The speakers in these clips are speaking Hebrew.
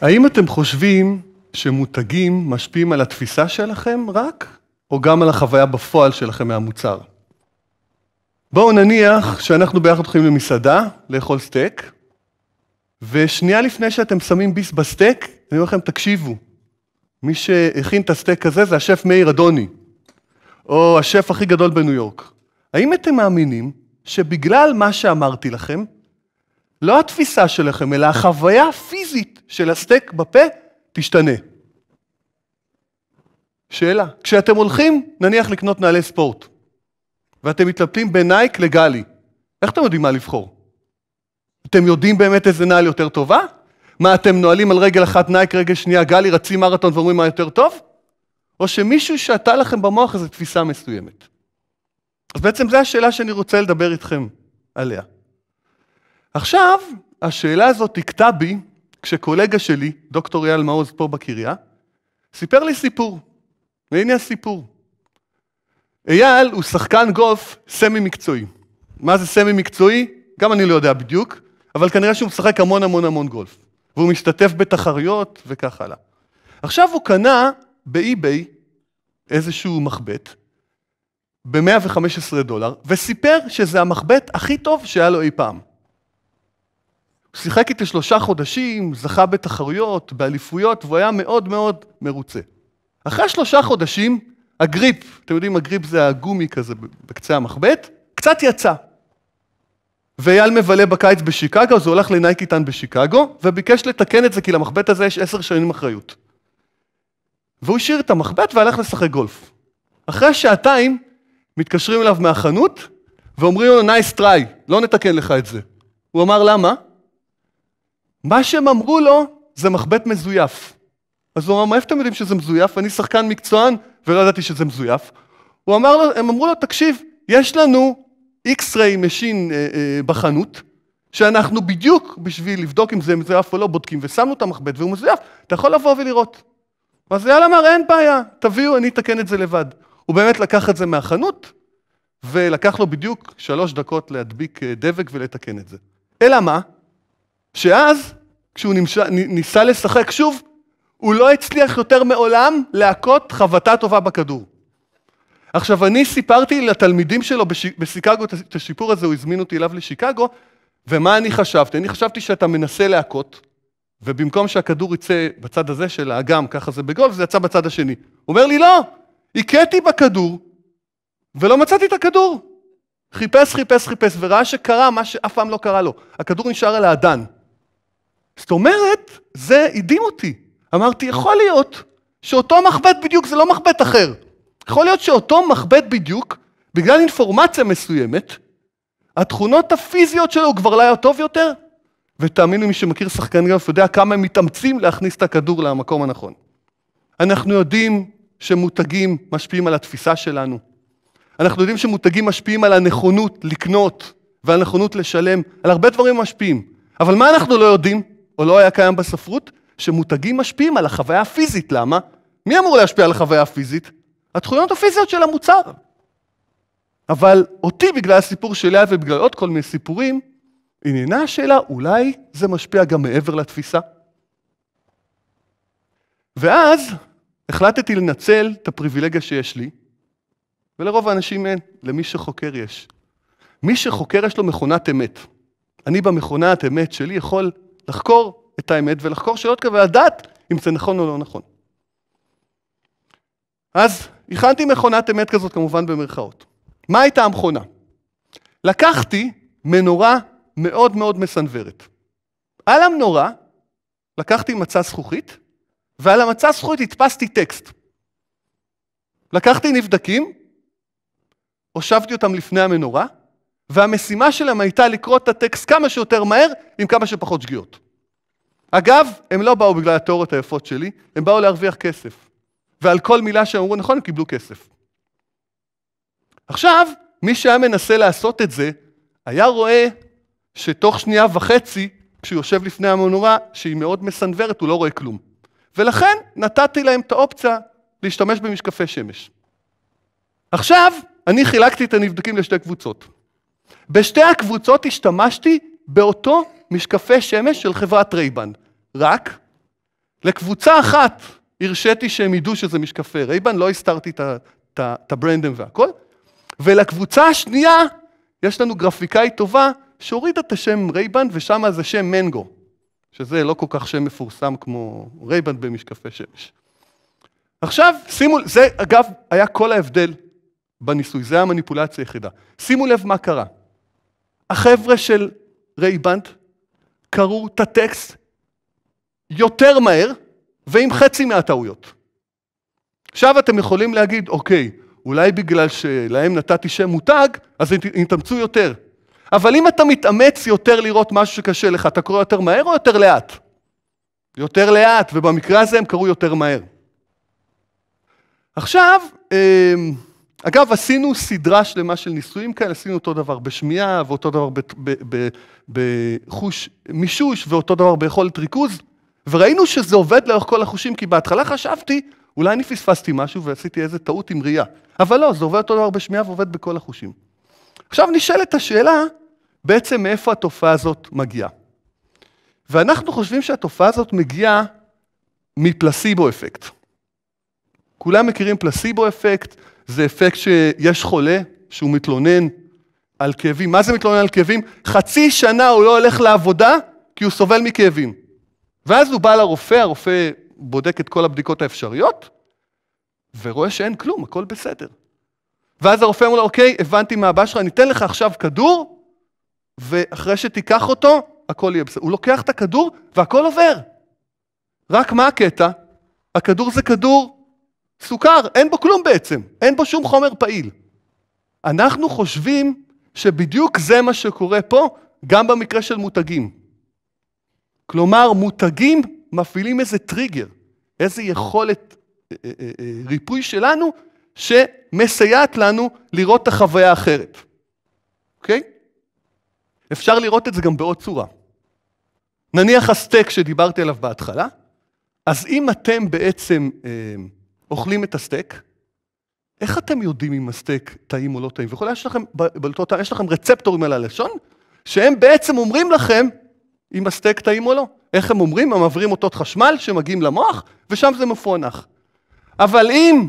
האם אתם חושבים שמותגים משפיעים על התפיסה שלכם רק, או גם על החוויה בפועל שלכם מהמוצר? בואו נניח שאנחנו ביחד הולכים למסעדה, לאכול סטייק, ושנייה לפני שאתם שמים ביס בסטייק, אני אומר לכם, תקשיבו, מי שהכין את הסטייק הזה זה השף מאיר אדוני, או השף הכי גדול בניו יורק. האם אתם מאמינים שבגלל מה שאמרתי לכם, לא התפיסה שלכם, אלא החוויה הפיזית של הסטייק בפה תשתנה. שאלה, כשאתם הולכים, נניח לקנות נעלי ספורט, ואתם מתלבטים בין נייק לגלי, איך אתם יודעים מה לבחור? אתם יודעים באמת איזה נעל יותר טובה? מה, אתם נועלים על רגל אחת נייק, רגל שנייה גלי, רצים מרתון ואומרים מה יותר טוב? או שמישהו שתה לכם במוח איזו תפיסה מסוימת? אז בעצם זו השאלה שאני רוצה לדבר איתכם עליה. עכשיו, השאלה הזאת הכתה בי כשקולגה שלי, דוקטור אייל מעוז פה בקריה, סיפר לי סיפור. והנה הסיפור. אייל הוא שחקן גוף סמי-מקצועי. מה זה סמי-מקצועי? גם אני לא יודע בדיוק, אבל כנראה שהוא משחק המון המון המון גולף. והוא משתתף בתחרויות וכך הלאה. עכשיו הוא קנה באי-ביי איזשהו מחבט ב-115 דולר, וסיפר שזה המחבט הכי טוב שהיה לו אי פעם. שיחק איתי שלושה חודשים, זכה בתחרויות, באליפויות, והוא היה מאוד מאוד מרוצה. אחרי שלושה חודשים, הגריפ, אתם יודעים, הגריפ זה הגומי כזה בקצה המחבט, קצת יצא. ואייל מבלה בקיץ בשיקגו, אז הוא הולך לנייק איתן בשיקגו, וביקש לתקן את זה, כי למחבט הזה יש עשר שנים אחריות. והוא השאיר את המחבט והלך לשחק גולף. אחרי שעתיים, מתקשרים אליו מהחנות, ואומרים לו, nice try, לא נתקן לך את זה. הוא אמר, למה? מה שהם אמרו לו זה מחבט מזויף. אז הוא אמר, מאיפה אתם יודעים שזה מזויף? אני שחקן מקצוען ולא ידעתי שזה מזויף. הוא אמר לו, הם אמרו לו, תקשיב, יש לנו אקס-ריי משין אה, אה, בחנות, שאנחנו בדיוק בשביל לבדוק אם זה מזויף או לא בודקים, ושמנו את המחבט והוא מזויף, אתה יכול לבוא ולראות. אז יאללה אמר, אין בעיה, תביאו, אני אתקן את זה לבד. הוא באמת לקח את זה מהחנות, ולקח לו בדיוק שלוש דקות להדביק אה, דבק ולתקן את זה. אלא מה? שאז, כשהוא נמש... ניסה לשחק שוב, הוא לא הצליח יותר מעולם להכות חבטה טובה בכדור. עכשיו, אני סיפרתי לתלמידים שלו בש... בשיקגו את השיפור הזה, הוא הזמין אותי אליו לשיקגו, ומה אני חשבתי? אני חשבתי שאתה מנסה להכות, ובמקום שהכדור יצא בצד הזה של האגם, ככה זה בגולף, זה יצא בצד השני. הוא אומר לי, לא, הכיתי בכדור, ולא מצאתי את הכדור. חיפש, חיפש, חיפש, וראה שקרה מה שאף פעם לא קרה לו. הכדור נשאר על האדן. זאת אומרת, זה הדהים אותי. אמרתי, יכול להיות שאותו מחבט בדיוק זה לא מחבט אחר. יכול להיות שאותו מחבט בדיוק, בגלל אינפורמציה מסוימת, התכונות הפיזיות שלו כבר לא היה טוב יותר, ותאמינו, מי שמכיר שחקן גרף יודע כמה הם מתאמצים להכניס את הכדור למקום הנכון. אנחנו יודעים שמותגים משפיעים על התפיסה שלנו. אנחנו יודעים שמותגים משפיעים על הנכונות לקנות ועל הנכונות לשלם, על הרבה דברים משפיעים. אבל מה אנחנו לא יודעים? או לא היה קיים בספרות, שמותגים משפיעים על החוויה הפיזית. למה? מי אמור להשפיע על החוויה הפיזית? התכונות הפיזיות של המוצר. אבל אותי, בגלל הסיפור שלה ובגלל עוד כל מיני סיפורים, עניינה השאלה, אולי זה משפיע גם מעבר לתפיסה? ואז החלטתי לנצל את הפריבילגיה שיש לי, ולרוב האנשים אין, למי שחוקר יש. מי שחוקר יש לו מכונת אמת. אני במכונת אמת שלי יכול לחקור את האמת ולחקור שאלות כאלה ולדעת אם זה נכון או לא נכון. אז הכנתי מכונת אמת כזאת כמובן במרכאות. מה הייתה המכונה? לקחתי מנורה מאוד מאוד מסנוורת. על המנורה לקחתי מצע זכוכית, ועל המצע זכוכית הדפסתי טקסט. לקחתי נבדקים, הושבתי אותם לפני המנורה, והמשימה שלהם הייתה לקרוא את הטקסט כמה שיותר מהר, עם כמה שפחות שגיאות. אגב, הם לא באו בגלל התיאוריות היפות שלי, הם באו להרוויח כסף. ועל כל מילה שהם אמרו נכון, הם קיבלו כסף. עכשיו, מי שהיה מנסה לעשות את זה, היה רואה שתוך שנייה וחצי, כשהוא יושב לפני המנורה, שהיא מאוד מסנוורת, הוא לא רואה כלום. ולכן נתתי להם את האופציה להשתמש במשקפי שמש. עכשיו, אני חילקתי את הנבדקים לשתי קבוצות. בשתי הקבוצות השתמשתי באותו משקפי שמש של חברת רייבן, רק לקבוצה אחת הרשיתי שהם ידעו שזה משקפי רייבן, לא הסתרתי את הברנדם והכל, ולקבוצה השנייה יש לנו גרפיקאית טובה שהורידה את השם רייבן ושם זה שם מנגו, שזה לא כל כך שם מפורסם כמו רייבן במשקפי שמש. עכשיו, שימו, זה אגב היה כל ההבדל בניסוי, זה המניפולציה היחידה. שימו לב מה קרה. החבר'ה של רייבנד קראו את הטקסט יותר מהר ועם חצי מהטעויות. עכשיו אתם יכולים להגיד, אוקיי, אולי בגלל שלהם נתתי שם מותג, אז יתאמצו יותר. אבל אם אתה מתאמץ יותר לראות משהו שקשה לך, אתה קורא יותר מהר או יותר לאט? יותר לאט, ובמקרה הזה הם קראו יותר מהר. עכשיו, אה, אגב, עשינו סדרה שלמה של ניסויים כאלה, עשינו אותו דבר בשמיעה, ואותו דבר בחוש מישוש, ואותו דבר ביכולת ריכוז, וראינו שזה עובד לאורך כל החושים, כי בהתחלה חשבתי, אולי אני פספסתי משהו ועשיתי איזה טעות עם ראייה. אבל לא, זה עובד אותו דבר בשמיעה ועובד בכל החושים. עכשיו נשאלת השאלה, בעצם מאיפה התופעה הזאת מגיעה. ואנחנו חושבים שהתופעה הזאת מגיעה מפלסיבו אפקט. כולם מכירים פלסיבו אפקט, זה אפקט שיש חולה שהוא מתלונן על כאבים. מה זה מתלונן על כאבים? חצי שנה הוא לא הולך לעבודה כי הוא סובל מכאבים. ואז הוא בא לרופא, הרופא בודק את כל הבדיקות האפשריות, ורואה שאין כלום, הכל בסדר. ואז הרופא אומר לו, אוקיי, הבנתי מה הבא שלך, אני אתן לך עכשיו כדור, ואחרי שתיקח אותו, הכל יהיה בסדר. הוא לוקח את הכדור והכל עובר. רק מה הקטע? הכדור זה כדור, סוכר, אין בו כלום בעצם, אין בו שום חומר פעיל. אנחנו חושבים שבדיוק זה מה שקורה פה, גם במקרה של מותגים. כלומר, מותגים מפעילים איזה טריגר, איזה יכולת אה, אה, אה, ריפוי שלנו, שמסייעת לנו לראות את החוויה האחרת, אוקיי? Okay? אפשר לראות את זה גם בעוד צורה. נניח הסטייק שדיברתי עליו בהתחלה, אז אם אתם בעצם... אה, אוכלים את הסטייק, איך אתם יודעים אם הסטייק טעים או לא טעים? וכולי, יש לכם, בלטות, יש לכם רצפטורים על הלשון, שהם בעצם אומרים לכם אם הסטייק טעים או לא. איך הם אומרים? הם מעבירים אותות חשמל שמגיעים למוח, ושם זה מפוענח. אבל אם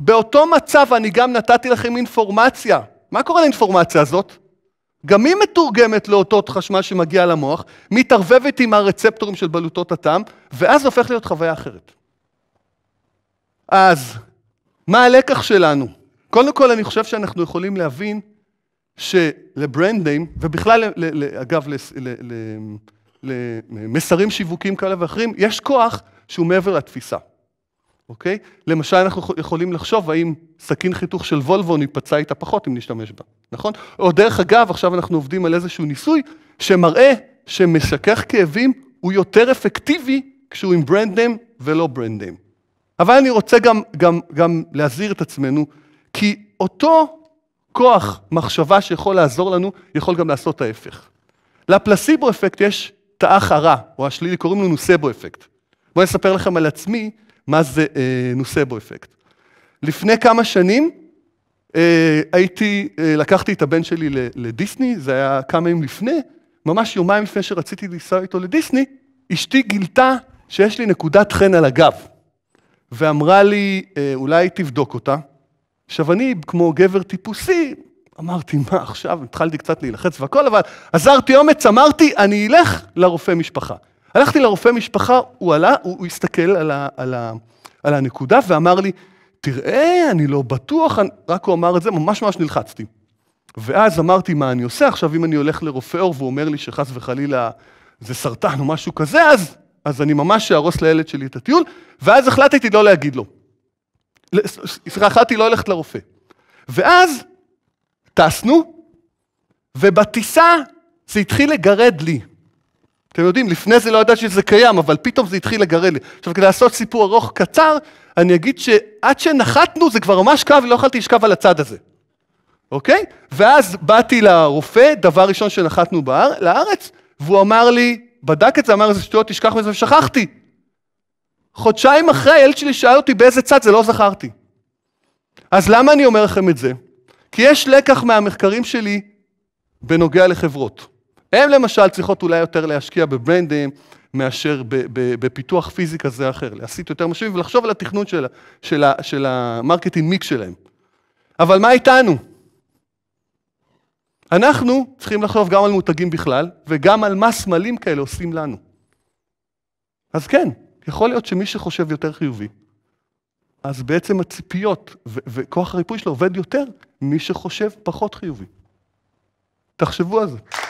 באותו מצב אני גם נתתי לכם אינפורמציה, מה קורה לאינפורמציה הזאת? גם היא מתורגמת לאותות חשמל שמגיע למוח, מתערבבת עם הרצפטורים של בלוטות הטעם, ואז הופך להיות חוויה אחרת. אז מה הלקח שלנו? קודם כל, אני חושב שאנחנו יכולים להבין שלברנדים, ובכלל, אגב, למסרים שיווקים כאלה ואחרים, יש כוח שהוא מעבר לתפיסה, אוקיי? למשל, אנחנו יכולים לחשוב האם סכין חיתוך של וולבו ניפצע איתה פחות אם נשתמש בה, נכון? או דרך אגב, עכשיו אנחנו עובדים על איזשהו ניסוי שמראה שמשכך כאבים הוא יותר אפקטיבי כשהוא עם ברנד ניים ולא ברנד ניים. אבל אני רוצה גם, גם, גם להזהיר את עצמנו, כי אותו כוח מחשבה שיכול לעזור לנו, יכול גם לעשות ההפך. לפלסיבו אפקט יש תאה חרה, או השלילי, קוראים לו נוסבו אפקט. בואו אני אספר לכם על עצמי מה זה אה, נוסבו אפקט. לפני כמה שנים אה, הייתי, אה, לקחתי את הבן שלי לדיסני, זה היה כמה ימים לפני, ממש יומיים לפני שרציתי לנסוע איתו לדיסני, אשתי גילתה שיש לי נקודת חן על הגב. ואמרה לי, אה, אולי תבדוק אותה. עכשיו, אני, כמו גבר טיפוסי, אמרתי, מה עכשיו? התחלתי קצת להילחץ והכל, אבל עזרתי אומץ, אמרתי, אני אלך לרופא משפחה. הלכתי לרופא משפחה, הוא עלה, הוא, הוא הסתכל על, ה, על, ה, על הנקודה ואמר לי, תראה, אני לא בטוח, אני... רק הוא אמר את זה, ממש ממש נלחצתי. ואז אמרתי, מה אני עושה עכשיו אם אני הולך לרופא אור והוא אומר לי שחס וחלילה זה סרטן או משהו כזה, אז אז אני ממש אהרוס לילד שלי את הטיול, ואז החלטתי לא להגיד לו. סליחה, החלטתי לא ללכת לרופא. ואז טסנו, ובטיסה זה התחיל לגרד לי. אתם יודעים, לפני זה לא ידעתי שזה קיים, אבל פתאום זה התחיל לגרד לי. עכשיו, כדי לעשות סיפור ארוך קצר, אני אגיד שעד שנחתנו זה כבר ממש כאב, לא יכולתי לשכב על הצד הזה. אוקיי? ואז באתי לרופא, דבר ראשון שנחתנו באר, לארץ, והוא אמר לי, בדק את זה, אמר איזה שטויות, תשכח מזה, ושכחתי. חודשיים אחרי, הילד שלי שאל אותי באיזה צד, זה לא זכרתי. אז למה אני אומר לכם את זה? כי יש לקח מהמחקרים שלי בנוגע לחברות. הן למשל צריכות אולי יותר להשקיע בברנדים מאשר בפיתוח פיזי כזה או אחר, להסיט יותר משאבים ולחשוב על התכנון של, של, של המרקטינג מיקס שלהם. אבל מה איתנו? אנחנו צריכים לחשוב גם על מותגים בכלל, וגם על מה סמלים כאלה עושים לנו. אז כן, יכול להיות שמי שחושב יותר חיובי, אז בעצם הציפיות ו- וכוח הריפוי שלו עובד יותר ממי שחושב פחות חיובי. תחשבו על זה.